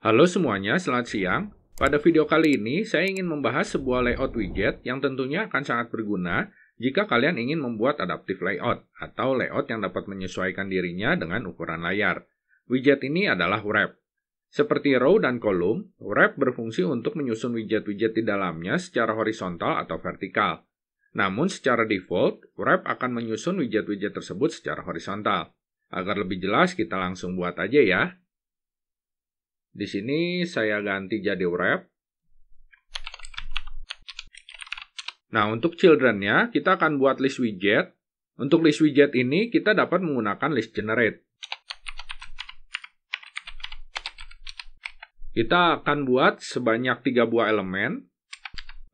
Halo semuanya, selamat siang. Pada video kali ini, saya ingin membahas sebuah layout widget yang tentunya akan sangat berguna jika kalian ingin membuat adaptive layout atau layout yang dapat menyesuaikan dirinya dengan ukuran layar. Widget ini adalah wrap. Seperti row dan kolom, wrap berfungsi untuk menyusun widget-widget di dalamnya secara horizontal atau vertikal. Namun secara default, wrap akan menyusun widget-widget tersebut secara horizontal. Agar lebih jelas, kita langsung buat aja ya. Di sini saya ganti jadi wrap. Nah, untuk children-nya, kita akan buat list widget. Untuk list widget ini, kita dapat menggunakan list generate. Kita akan buat sebanyak 3 buah elemen.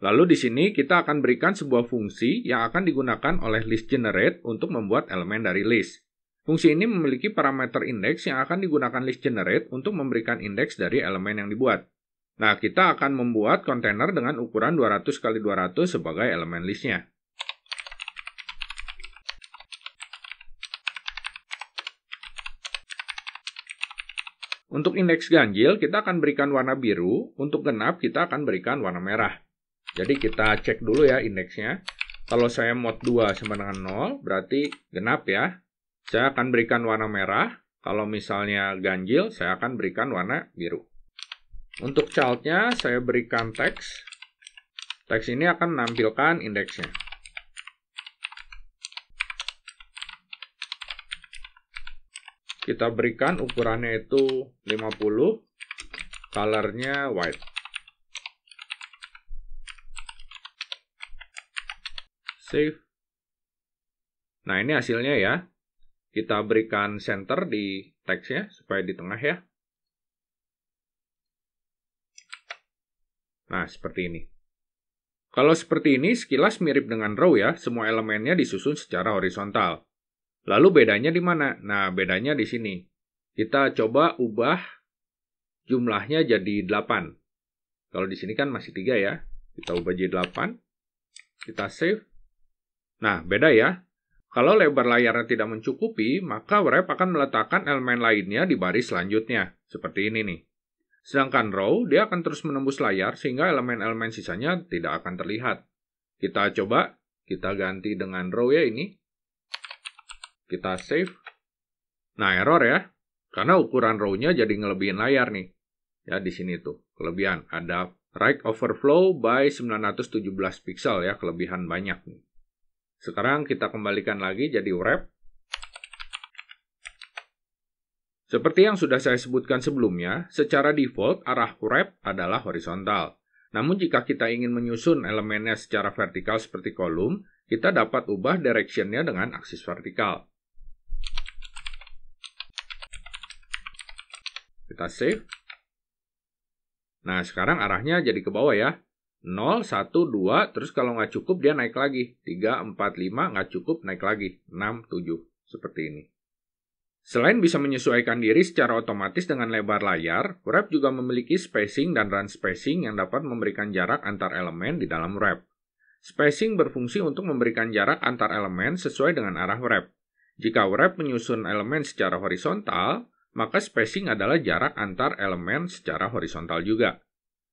Lalu di sini kita akan berikan sebuah fungsi yang akan digunakan oleh list generate untuk membuat elemen dari list. Fungsi ini memiliki parameter indeks yang akan digunakan list generate untuk memberikan indeks dari elemen yang dibuat. Nah, kita akan membuat kontainer dengan ukuran 200 x 200 sebagai elemen listnya. Untuk indeks ganjil, kita akan berikan warna biru. Untuk genap, kita akan berikan warna merah. Jadi kita cek dulu ya indeksnya. Kalau saya mod 2 sama dengan 0, berarti genap ya. Saya akan berikan warna merah. Kalau misalnya ganjil, saya akan berikan warna biru. Untuk childnya, saya berikan teks. Teks ini akan menampilkan indeksnya. Kita berikan ukurannya itu 50, colornya white. Save. Nah, ini hasilnya ya. Kita berikan center di teksnya supaya di tengah ya. Nah, seperti ini. Kalau seperti ini, sekilas mirip dengan row ya, semua elemennya disusun secara horizontal. Lalu bedanya di mana? Nah, bedanya di sini. Kita coba ubah jumlahnya jadi 8. Kalau di sini kan masih 3 ya. Kita ubah jadi 8. Kita save. Nah, beda ya. Kalau lebar layarnya tidak mencukupi, maka wrap akan meletakkan elemen lainnya di baris selanjutnya, seperti ini nih. Sedangkan row, dia akan terus menembus layar sehingga elemen-elemen sisanya tidak akan terlihat. Kita coba, kita ganti dengan row ya ini. Kita save. Nah, error ya. Karena ukuran rownya jadi ngelebihin layar nih. Ya, di sini tuh, kelebihan. Ada right overflow by 917 pixel ya, kelebihan banyak nih. Sekarang kita kembalikan lagi jadi wrap. Seperti yang sudah saya sebutkan sebelumnya, secara default arah wrap adalah horizontal. Namun jika kita ingin menyusun elemennya secara vertikal seperti kolom, kita dapat ubah directionnya dengan aksis vertikal. Kita save. Nah, sekarang arahnya jadi ke bawah ya. 0, 1, 2, terus kalau nggak cukup dia naik lagi. 3, 4, 5, nggak cukup naik lagi. 6, 7, seperti ini. Selain bisa menyesuaikan diri secara otomatis dengan lebar layar, wrap juga memiliki spacing dan run spacing yang dapat memberikan jarak antar elemen di dalam wrap. Spacing berfungsi untuk memberikan jarak antar elemen sesuai dengan arah wrap. Jika wrap menyusun elemen secara horizontal, maka spacing adalah jarak antar elemen secara horizontal juga.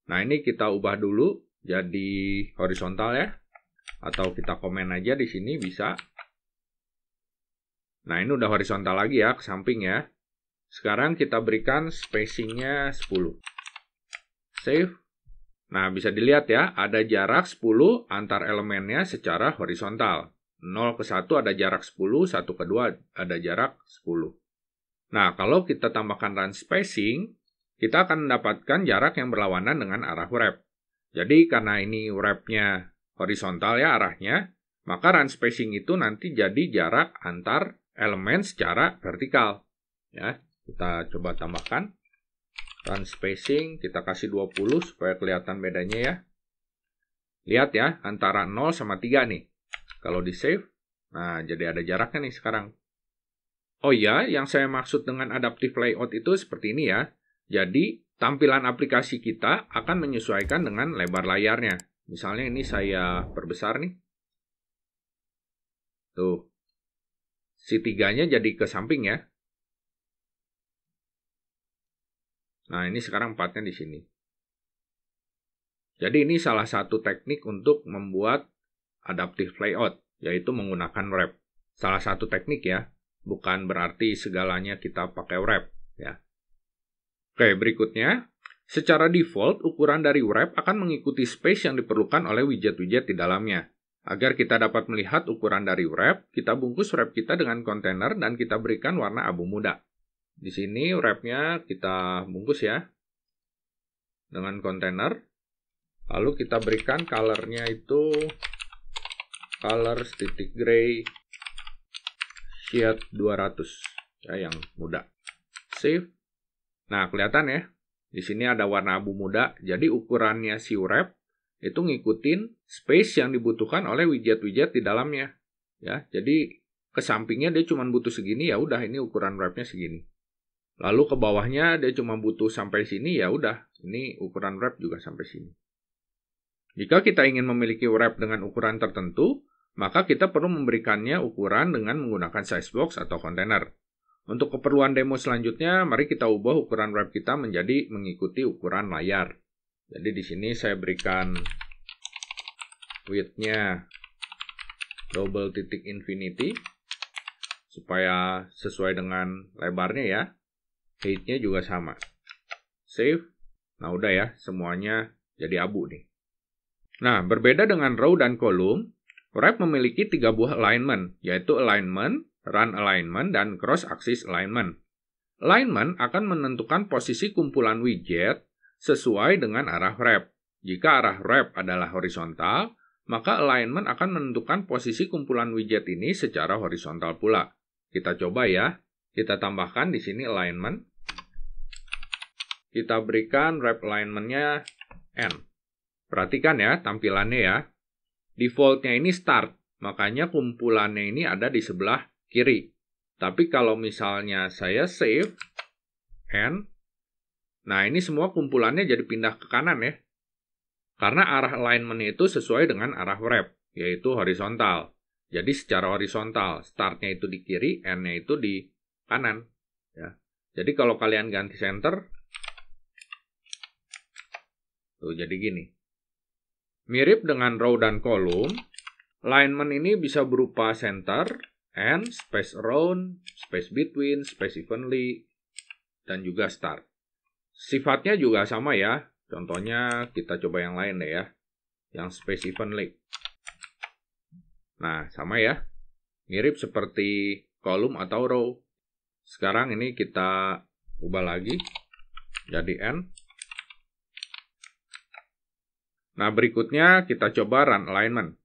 Nah ini kita ubah dulu jadi horizontal ya atau kita komen aja di sini bisa nah ini udah horizontal lagi ya ke samping ya sekarang kita berikan spacingnya 10 save nah bisa dilihat ya ada jarak 10 antar elemennya secara horizontal 0 ke 1 ada jarak 10 1 ke 2 ada jarak 10 nah kalau kita tambahkan run spacing kita akan mendapatkan jarak yang berlawanan dengan arah wrap jadi karena ini wrapnya horizontal ya arahnya, maka run spacing itu nanti jadi jarak antar elemen secara vertikal. Ya, kita coba tambahkan run spacing kita kasih 20 supaya kelihatan bedanya ya. Lihat ya, antara 0 sama 3 nih. Kalau di save, nah jadi ada jaraknya nih sekarang. Oh iya, yang saya maksud dengan adaptive layout itu seperti ini ya. Jadi tampilan aplikasi kita akan menyesuaikan dengan lebar layarnya. Misalnya ini saya perbesar nih. Tuh. Si tiganya jadi ke samping ya. Nah, ini sekarang empatnya di sini. Jadi ini salah satu teknik untuk membuat adaptive layout, yaitu menggunakan wrap. Salah satu teknik ya, bukan berarti segalanya kita pakai wrap. Oke, berikutnya. Secara default, ukuran dari wrap akan mengikuti space yang diperlukan oleh widget-widget di dalamnya. Agar kita dapat melihat ukuran dari wrap, kita bungkus wrap kita dengan kontainer dan kita berikan warna abu muda. Di sini wrapnya kita bungkus ya dengan kontainer. Lalu kita berikan colornya itu color titik gray shade 200 ya yang muda. Save. Nah, kelihatan ya. Di sini ada warna abu muda, jadi ukurannya si wrap itu ngikutin space yang dibutuhkan oleh widget-widget di dalamnya. Ya, jadi ke sampingnya dia cuma butuh segini ya udah ini ukuran wrapnya segini. Lalu ke bawahnya dia cuma butuh sampai sini ya udah ini ukuran wrap juga sampai sini. Jika kita ingin memiliki wrap dengan ukuran tertentu, maka kita perlu memberikannya ukuran dengan menggunakan size box atau container. Untuk keperluan demo selanjutnya, mari kita ubah ukuran web kita menjadi mengikuti ukuran layar. Jadi di sini saya berikan width-nya double titik infinity supaya sesuai dengan lebarnya ya. Height-nya juga sama. Save. Nah, udah ya, semuanya jadi abu nih. Nah, berbeda dengan row dan kolom, wrap memiliki tiga buah alignment, yaitu alignment, run alignment, dan cross axis alignment. Alignment akan menentukan posisi kumpulan widget sesuai dengan arah wrap. Jika arah wrap adalah horizontal, maka alignment akan menentukan posisi kumpulan widget ini secara horizontal pula. Kita coba ya. Kita tambahkan di sini alignment. Kita berikan wrap alignmentnya N. Perhatikan ya tampilannya ya. Default-nya ini start, makanya kumpulannya ini ada di sebelah kiri. Tapi kalau misalnya saya save n, nah ini semua kumpulannya jadi pindah ke kanan ya. Karena arah alignment itu sesuai dengan arah wrap, yaitu horizontal. Jadi secara horizontal, startnya itu di kiri, n itu di kanan. Ya. Jadi kalau kalian ganti center, tuh jadi gini. Mirip dengan row dan kolom, alignment ini bisa berupa center, and, space around, space between, space evenly, dan juga start. Sifatnya juga sama ya. Contohnya kita coba yang lain deh ya. Yang space evenly. Nah, sama ya. Mirip seperti kolom atau row. Sekarang ini kita ubah lagi jadi n. Nah, berikutnya kita coba run alignment.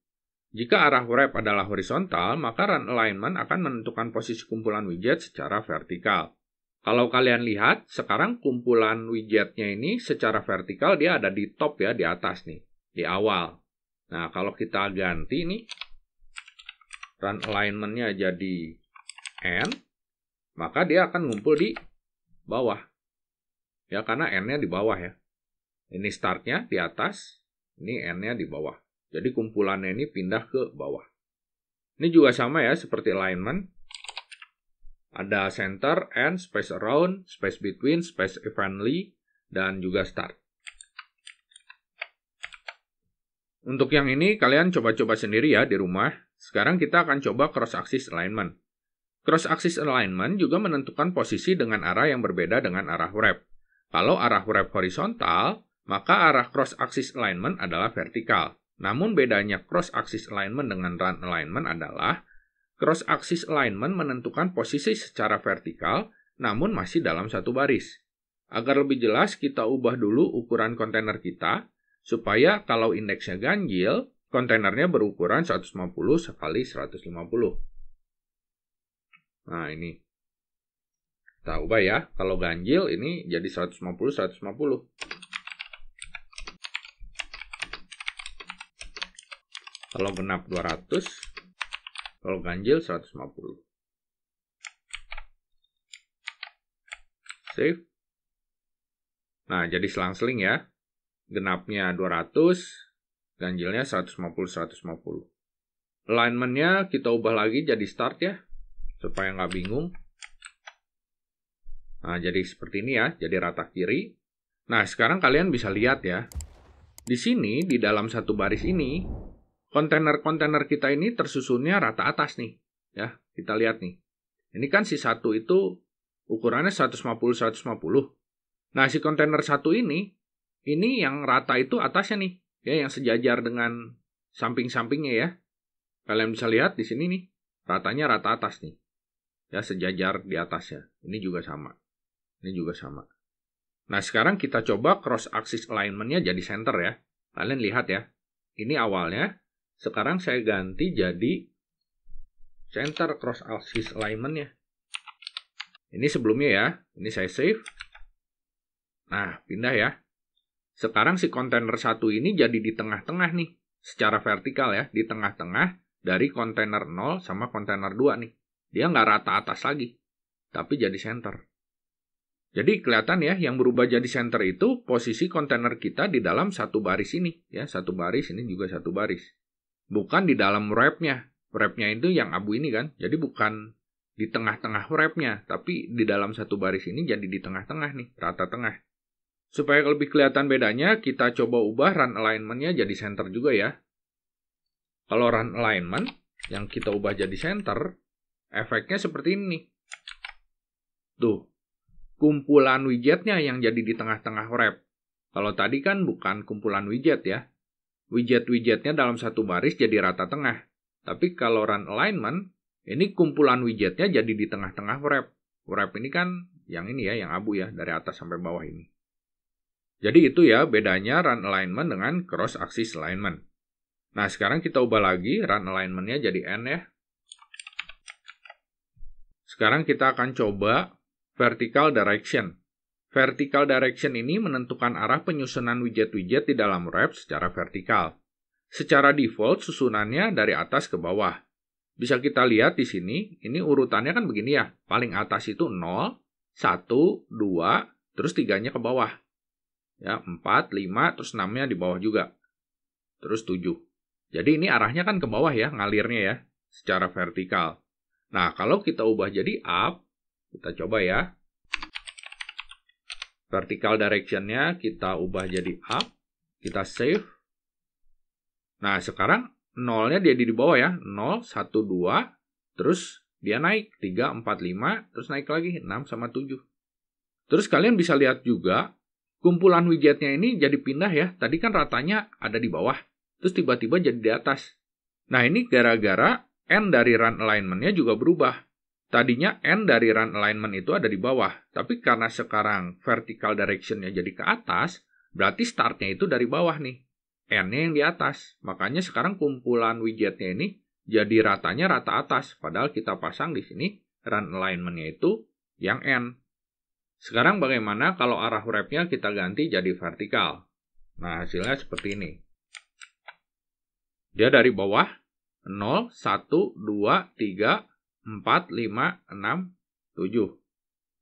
Jika arah wrap adalah horizontal, maka run alignment akan menentukan posisi kumpulan widget secara vertikal. Kalau kalian lihat, sekarang kumpulan widgetnya ini secara vertikal dia ada di top ya, di atas nih, di awal. Nah, kalau kita ganti ini run alignmentnya jadi N, maka dia akan ngumpul di bawah. Ya, karena N-nya di bawah ya. Ini startnya di atas, ini N-nya di bawah. Jadi kumpulannya ini pindah ke bawah. Ini juga sama ya seperti alignment. Ada center, end, space around, space between, space evenly, dan juga start. Untuk yang ini kalian coba-coba sendiri ya di rumah. Sekarang kita akan coba cross axis alignment. Cross axis alignment juga menentukan posisi dengan arah yang berbeda dengan arah wrap. Kalau arah wrap horizontal, maka arah cross axis alignment adalah vertikal. Namun bedanya cross axis alignment dengan run alignment adalah cross axis alignment menentukan posisi secara vertikal namun masih dalam satu baris. Agar lebih jelas, kita ubah dulu ukuran kontainer kita supaya kalau indeksnya ganjil, kontainernya berukuran 150 sekali 150. Nah, ini. Kita ubah ya. Kalau ganjil ini jadi 150 150. Kalau genap 200, kalau ganjil 150. Save. Nah, jadi selang-seling ya. Genapnya 200, ganjilnya 150-150. Alignmentnya kita ubah lagi jadi start ya, supaya nggak bingung. Nah, jadi seperti ini ya, jadi rata kiri. Nah, sekarang kalian bisa lihat ya. Di sini, di dalam satu baris ini, kontainer-kontainer kita ini tersusunnya rata atas nih. Ya, kita lihat nih. Ini kan si satu itu ukurannya 150-150. Nah, si kontainer satu ini, ini yang rata itu atasnya nih. Ya, yang sejajar dengan samping-sampingnya ya. Kalian bisa lihat di sini nih, ratanya rata atas nih. Ya, sejajar di atasnya. Ini juga sama. Ini juga sama. Nah, sekarang kita coba cross axis alignment-nya jadi center ya. Kalian lihat ya. Ini awalnya, sekarang saya ganti jadi center cross axis alignment ya Ini sebelumnya ya. Ini saya save. Nah, pindah ya. Sekarang si kontainer satu ini jadi di tengah-tengah nih. Secara vertikal ya. Di tengah-tengah dari kontainer 0 sama kontainer 2 nih. Dia nggak rata atas lagi. Tapi jadi center. Jadi kelihatan ya, yang berubah jadi center itu posisi kontainer kita di dalam satu baris ini. ya Satu baris, ini juga satu baris bukan di dalam wrapnya wrapnya itu yang abu ini kan jadi bukan di tengah-tengah wrapnya tapi di dalam satu baris ini jadi di tengah-tengah nih rata tengah supaya lebih kelihatan bedanya kita coba ubah run alignment-nya jadi center juga ya kalau run alignment yang kita ubah jadi center efeknya seperti ini tuh kumpulan widgetnya yang jadi di tengah-tengah wrap kalau tadi kan bukan kumpulan widget ya widget-widgetnya dalam satu baris jadi rata tengah. Tapi kalau run alignment, ini kumpulan widgetnya jadi di tengah-tengah wrap. Wrap ini kan yang ini ya, yang abu ya, dari atas sampai bawah ini. Jadi itu ya bedanya run alignment dengan cross axis alignment. Nah sekarang kita ubah lagi run alignmentnya jadi N ya. Sekarang kita akan coba vertical direction. Vertical direction ini menentukan arah penyusunan widget-widget di dalam wrap secara vertikal. Secara default, susunannya dari atas ke bawah. Bisa kita lihat di sini, ini urutannya kan begini ya. Paling atas itu 0, 1, 2, terus 3-nya ke bawah. Ya, 4, 5, terus 6-nya di bawah juga. Terus 7. Jadi ini arahnya kan ke bawah ya, ngalirnya ya, secara vertikal. Nah, kalau kita ubah jadi up, kita coba ya. Vertical directionnya kita ubah jadi up. Kita save. Nah, sekarang nolnya dia di bawah ya. 0, 1, 2. Terus dia naik. 3, 4, 5. Terus naik lagi. 6 sama 7. Terus kalian bisa lihat juga kumpulan widgetnya ini jadi pindah ya. Tadi kan ratanya ada di bawah. Terus tiba-tiba jadi di atas. Nah ini gara-gara N dari run alignmentnya juga berubah. Tadinya N dari run alignment itu ada di bawah, tapi karena sekarang vertical directionnya jadi ke atas, berarti startnya itu dari bawah nih. N-nya yang di atas. Makanya sekarang kumpulan widgetnya ini jadi ratanya rata atas. Padahal kita pasang di sini run alignment-nya itu yang N. Sekarang bagaimana kalau arah wrap-nya kita ganti jadi vertikal? Nah hasilnya seperti ini. Dia dari bawah 0, 1, 2, 3, 4, 5, 6, 7.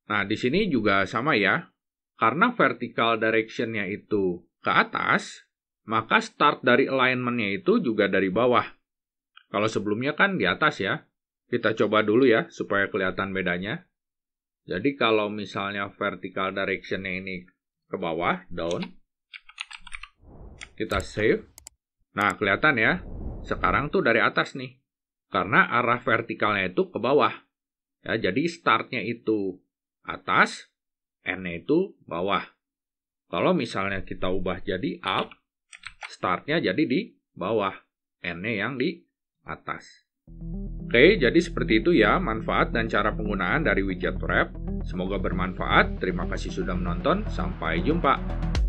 Nah, di sini juga sama ya. Karena vertical directionnya itu ke atas, maka start dari alignmentnya itu juga dari bawah. Kalau sebelumnya kan di atas ya. Kita coba dulu ya, supaya kelihatan bedanya. Jadi kalau misalnya vertical directionnya ini ke bawah, down. Kita save. Nah, kelihatan ya. Sekarang tuh dari atas nih karena arah vertikalnya itu ke bawah. Ya, jadi startnya itu atas, n-nya itu bawah. Kalau misalnya kita ubah jadi up, startnya jadi di bawah, n-nya yang di atas. Oke, jadi seperti itu ya manfaat dan cara penggunaan dari widget wrap. Semoga bermanfaat. Terima kasih sudah menonton. Sampai jumpa.